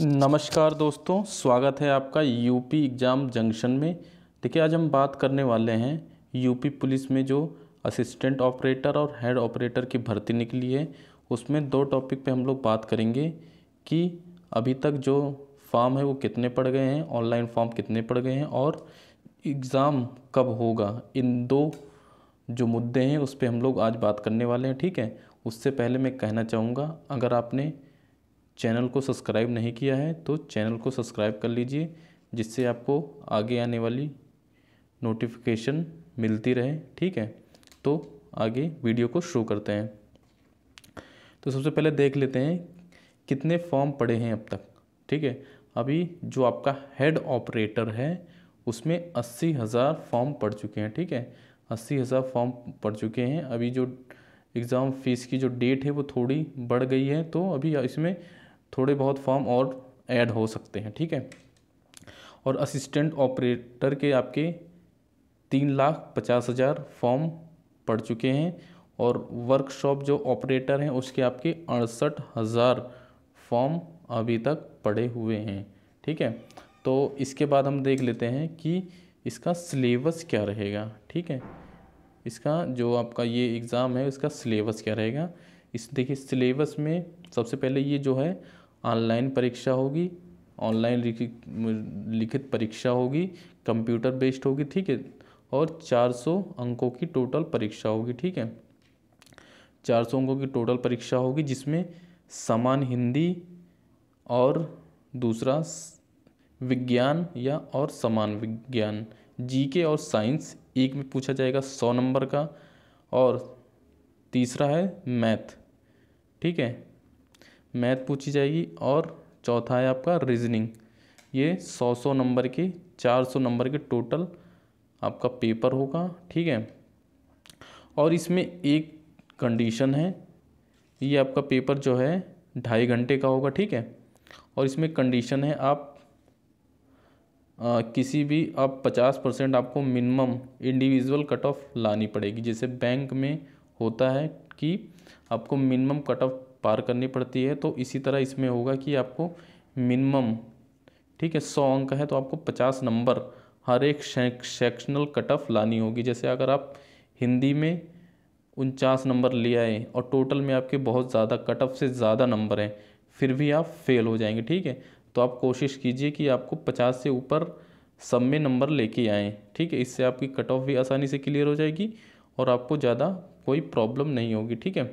नमस्कार दोस्तों स्वागत है आपका यूपी एग्ज़ाम जंक्शन में देखिए आज हम बात करने वाले हैं यूपी पुलिस में जो असिस्टेंट ऑपरेटर और हेड ऑपरेटर की भर्ती निकली है उसमें दो टॉपिक पे हम लोग बात करेंगे कि अभी तक जो फॉर्म है वो कितने पड़ गए हैं ऑनलाइन फॉर्म कितने पड़ गए हैं और एग्ज़ाम कब होगा इन दो जो मुद्दे हैं उस पर हम लोग आज बात करने वाले हैं ठीक है उससे पहले मैं कहना चाहूँगा अगर आपने चैनल को सब्सक्राइब नहीं किया है तो चैनल को सब्सक्राइब कर लीजिए जिससे आपको आगे आने वाली नोटिफिकेशन मिलती रहे ठीक है तो आगे वीडियो को शुरू करते हैं तो सबसे पहले देख लेते हैं कितने फॉर्म पड़े हैं अब तक ठीक है अभी जो आपका हेड ऑपरेटर है उसमें अस्सी हज़ार फॉर्म पड़ चुके हैं ठीक है अस्सी हज़ार फॉर्म पड़ चुके हैं अभी जो एग्ज़ाम फ़ीस की जो डेट है वो थोड़ी बढ़ गई है तो अभी इसमें थोड़े बहुत फॉर्म और ऐड हो सकते हैं ठीक है और असिस्टेंट ऑपरेटर के आपके तीन लाख पचास हज़ार फॉर्म पड़ चुके हैं और वर्कशॉप जो ऑपरेटर हैं उसके आपके अड़सठ हज़ार फॉर्म अभी तक पड़े हुए हैं ठीक है तो इसके बाद हम देख लेते हैं कि इसका सिलेबस क्या रहेगा ठीक है इसका जो आपका ये एग्ज़ाम है इसका सिलेबस क्या रहेगा इस देखिए सिलेबस में सबसे पहले ये जो है ऑनलाइन परीक्षा होगी ऑनलाइन लिखित परीक्षा होगी कंप्यूटर बेस्ड होगी ठीक है और 400 अंकों की टोटल परीक्षा होगी ठीक है 400 अंकों की टोटल परीक्षा होगी जिसमें समान हिंदी और दूसरा विज्ञान या और समान विज्ञान जीके और साइंस एक में पूछा जाएगा सौ नंबर का और तीसरा है मैथ ठीक है मैथ पूछी जाएगी और चौथा है आपका रीजनिंग ये सौ सौ नंबर के चार सौ नंबर के टोटल आपका पेपर होगा ठीक है और इसमें एक कंडीशन है ये आपका पेपर जो है ढाई घंटे का होगा ठीक है और इसमें कंडीशन है आप आ, किसी भी आप पचास परसेंट आपको मिनिमम इंडिविजुअल कट ऑफ लानी पड़ेगी जैसे बैंक में होता है कि आपको मिनिमम कट ऑफ पार करनी पड़ती है तो इसी तरह इसमें होगा कि आपको मिनिमम ठीक है सौ अंक है तो आपको पचास नंबर हर एक सेक्शनल कट ऑफ लानी होगी जैसे अगर आप हिंदी में उनचास नंबर ले आए और टोटल में आपके बहुत ज़्यादा कट ऑफ से ज़्यादा नंबर हैं फिर भी आप फेल हो जाएंगे ठीक है तो आप कोशिश कीजिए कि आपको पचास से ऊपर सब में नंबर लेके आएँ ठीक है इससे आपकी कट ऑफ भी आसानी से क्लियर हो जाएगी और आपको ज़्यादा कोई प्रॉब्लम नहीं होगी ठीक है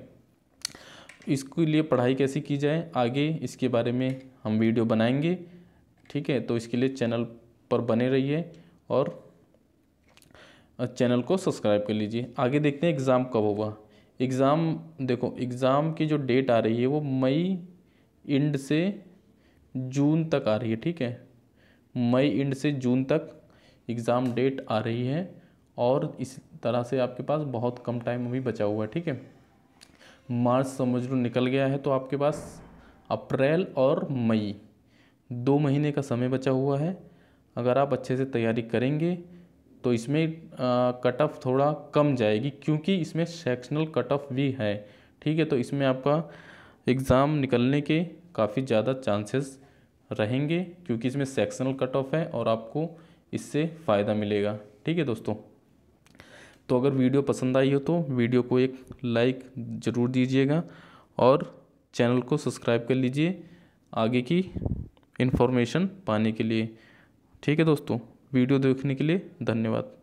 इसके लिए पढ़ाई कैसी की जाए आगे इसके बारे में हम वीडियो बनाएंगे ठीक है तो इसके लिए चैनल पर बने रहिए और चैनल को सब्सक्राइब कर लीजिए आगे देखते हैं एग्ज़ाम कब होगा एग्ज़ाम देखो एग्ज़ाम की जो डेट आ रही है वो मई इंड से जून तक आ रही है ठीक है मई इंड से जून तक एग्ज़ाम डेट आ रही है और इस तरह से आपके पास बहुत कम टाइम अभी बचा हुआ है ठीक है मार्च समझ लो निकल गया है तो आपके पास अप्रैल और मई दो महीने का समय बचा हुआ है अगर आप अच्छे से तैयारी करेंगे तो इसमें कट ऑफ थोड़ा कम जाएगी क्योंकि इसमें सेक्शनल कट ऑफ भी है ठीक है तो इसमें आपका एग्ज़ाम निकलने के काफ़ी ज़्यादा चांसेस रहेंगे क्योंकि इसमें सेक्शनल कट ऑफ है और आपको इससे फ़ायदा मिलेगा ठीक है दोस्तों तो अगर वीडियो पसंद आई हो तो वीडियो को एक लाइक ज़रूर दीजिएगा और चैनल को सब्सक्राइब कर लीजिए आगे की इन्फॉर्मेशन पाने के लिए ठीक है दोस्तों वीडियो देखने के लिए धन्यवाद